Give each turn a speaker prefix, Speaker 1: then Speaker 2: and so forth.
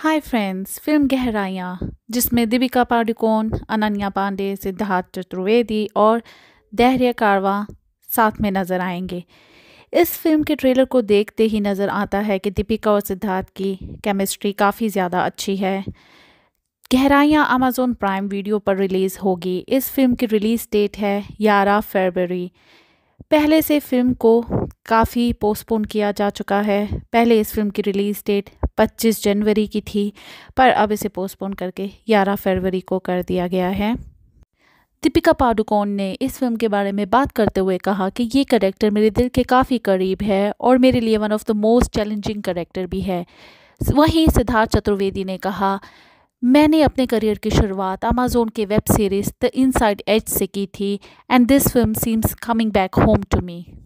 Speaker 1: hi friends film गहराइयाँ जिसमें दीपिका पाडुकोन अनन्या पांडे सिद्धार्थ चतुर्वेदी और धैर्य कारवा साथ में नज़र आएंगे इस फिल्म के ट्रेलर को देखते ही नज़र आता है कि दीपिका और सिद्धार्थ की केमिस्ट्री काफ़ी ज़्यादा अच्छी है गहराइयाँ अमेज़ोन प्राइम वीडियो पर रिलीज़ होगी इस फिल्म की रिलीज़ डेट है ग्यारह फरवरी पहले से फिल्म को काफ़ी पोस्टपोन किया जा चुका है पहले इस फिल्म की रिलीज़ डेट 25 जनवरी की थी पर अब इसे पोस्टपोन करके 11 फरवरी को कर दिया गया है दीपिका पाडुकोन ने इस फिल्म के बारे में बात करते हुए कहा कि ये करेक्टर मेरे दिल के काफ़ी करीब है और मेरे लिए one of the most challenging character भी है वहीं सिद्धार्थ चतुर्वेदी ने कहा मैंने अपने करियर की शुरुआत अमेजोन के web series the inside edge से की थी and this film seems coming back home to me